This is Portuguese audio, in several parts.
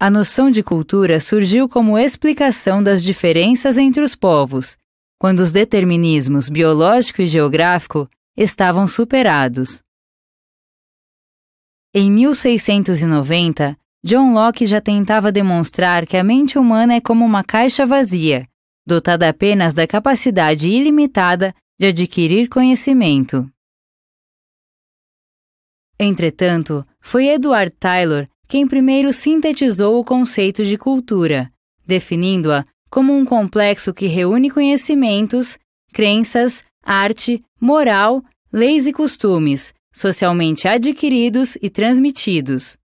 A noção de cultura surgiu como explicação das diferenças entre os povos, quando os determinismos biológico e geográfico estavam superados. Em 1690, John Locke já tentava demonstrar que a mente humana é como uma caixa vazia, dotada apenas da capacidade ilimitada de adquirir conhecimento. Entretanto, foi Edward Taylor quem primeiro sintetizou o conceito de cultura, definindo-a como um complexo que reúne conhecimentos, crenças, arte, moral, leis e costumes, socialmente adquiridos e transmitidos.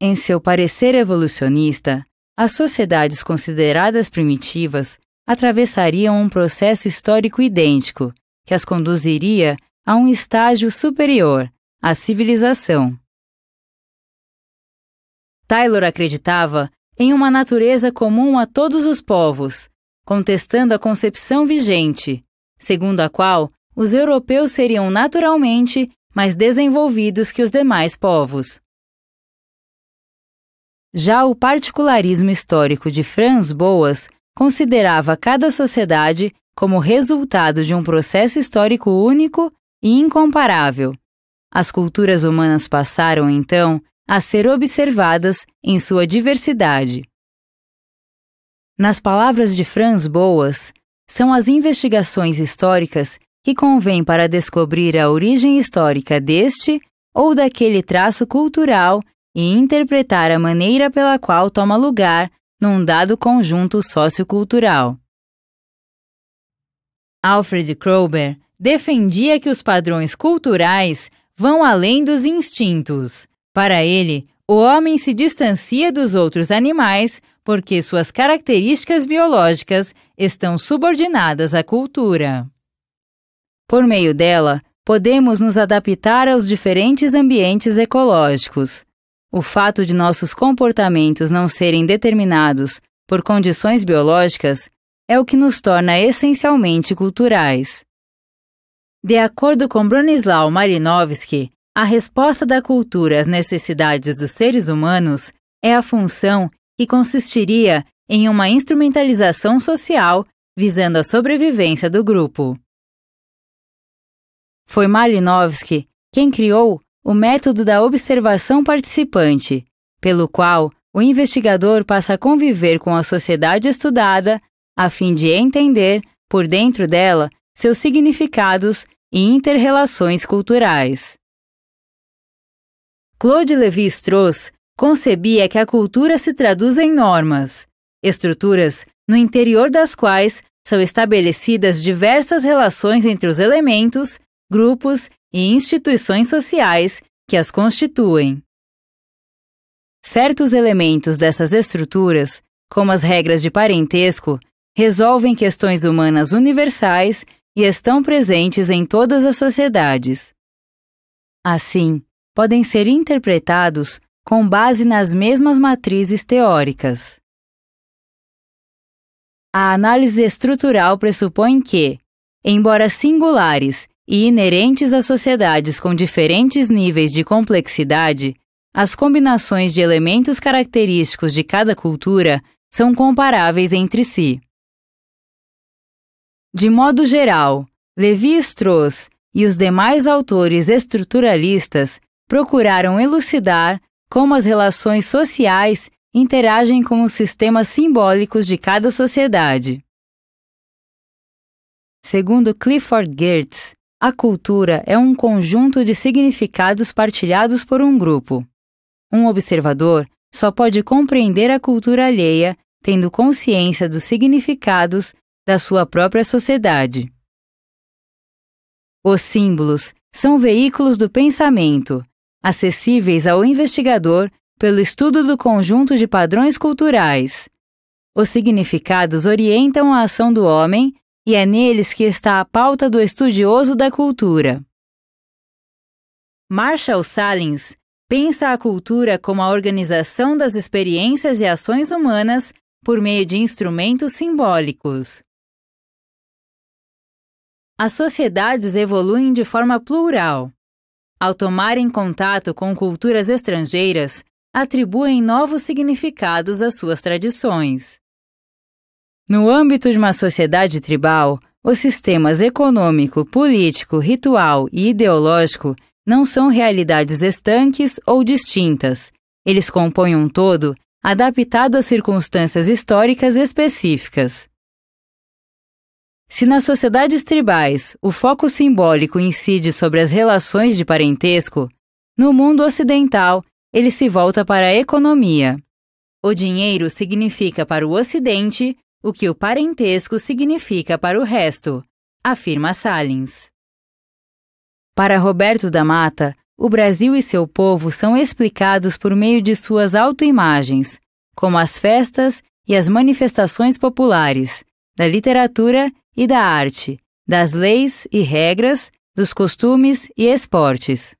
Em seu parecer evolucionista, as sociedades consideradas primitivas atravessariam um processo histórico idêntico, que as conduziria a um estágio superior, a civilização. Taylor acreditava em uma natureza comum a todos os povos, contestando a concepção vigente, segundo a qual os europeus seriam naturalmente mais desenvolvidos que os demais povos. Já o particularismo histórico de Franz Boas considerava cada sociedade como resultado de um processo histórico único e incomparável. As culturas humanas passaram, então, a ser observadas em sua diversidade. Nas palavras de Franz Boas, são as investigações históricas que convêm para descobrir a origem histórica deste ou daquele traço cultural e interpretar a maneira pela qual toma lugar num dado conjunto sociocultural. Alfred Kroeber defendia que os padrões culturais vão além dos instintos para ele, o homem se distancia dos outros animais porque suas características biológicas estão subordinadas à cultura. Por meio dela, podemos nos adaptar aos diferentes ambientes ecológicos. O fato de nossos comportamentos não serem determinados por condições biológicas é o que nos torna essencialmente culturais. De acordo com Bronislaw Malinowski, a resposta da cultura às necessidades dos seres humanos é a função que consistiria em uma instrumentalização social visando a sobrevivência do grupo. Foi Malinowski quem criou o método da observação participante, pelo qual o investigador passa a conviver com a sociedade estudada a fim de entender, por dentro dela, seus significados e interrelações culturais. Claude Lévi-Strauss concebia que a cultura se traduz em normas, estruturas no interior das quais são estabelecidas diversas relações entre os elementos, grupos e instituições sociais que as constituem. Certos elementos dessas estruturas, como as regras de parentesco, resolvem questões humanas universais e estão presentes em todas as sociedades. Assim, podem ser interpretados com base nas mesmas matrizes teóricas. A análise estrutural pressupõe que, embora singulares e inerentes a sociedades com diferentes níveis de complexidade, as combinações de elementos característicos de cada cultura são comparáveis entre si. De modo geral, Levi-Strauss e os demais autores estruturalistas procuraram elucidar como as relações sociais interagem com os sistemas simbólicos de cada sociedade. Segundo Clifford Geertz, a cultura é um conjunto de significados partilhados por um grupo. Um observador só pode compreender a cultura alheia tendo consciência dos significados da sua própria sociedade. Os símbolos são veículos do pensamento acessíveis ao investigador pelo estudo do conjunto de padrões culturais. Os significados orientam a ação do homem e é neles que está a pauta do estudioso da cultura. Marshall Salins pensa a cultura como a organização das experiências e ações humanas por meio de instrumentos simbólicos. As sociedades evoluem de forma plural ao tomarem contato com culturas estrangeiras, atribuem novos significados às suas tradições. No âmbito de uma sociedade tribal, os sistemas econômico, político, ritual e ideológico não são realidades estanques ou distintas. Eles compõem um todo adaptado às circunstâncias históricas específicas. Se nas sociedades tribais o foco simbólico incide sobre as relações de parentesco, no mundo ocidental ele se volta para a economia. O dinheiro significa para o Ocidente o que o parentesco significa para o resto, afirma Salins. Para Roberto da Mata, o Brasil e seu povo são explicados por meio de suas autoimagens, como as festas e as manifestações populares, da literatura e da arte, das leis e regras, dos costumes e esportes.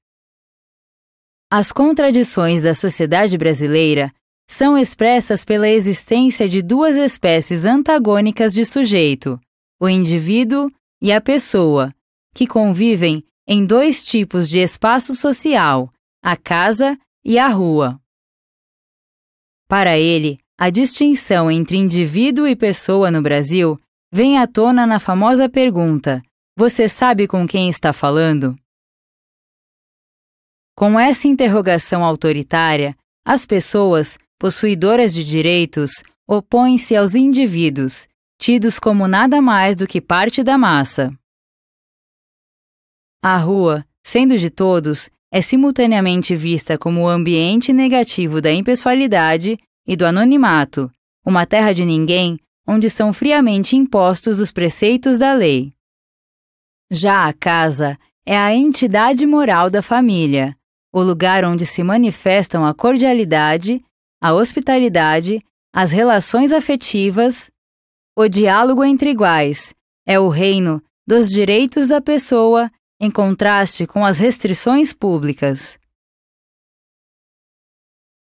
As contradições da sociedade brasileira são expressas pela existência de duas espécies antagônicas de sujeito, o indivíduo e a pessoa, que convivem em dois tipos de espaço social, a casa e a rua. Para ele, a distinção entre indivíduo e pessoa no Brasil vem à tona na famosa pergunta: Você sabe com quem está falando? Com essa interrogação autoritária, as pessoas, possuidoras de direitos, opõem-se aos indivíduos, tidos como nada mais do que parte da massa. A rua, sendo de todos, é simultaneamente vista como o ambiente negativo da impessoalidade e do anonimato, uma terra de ninguém onde são friamente impostos os preceitos da lei. Já a casa é a entidade moral da família, o lugar onde se manifestam a cordialidade, a hospitalidade, as relações afetivas, o diálogo entre iguais, é o reino dos direitos da pessoa em contraste com as restrições públicas.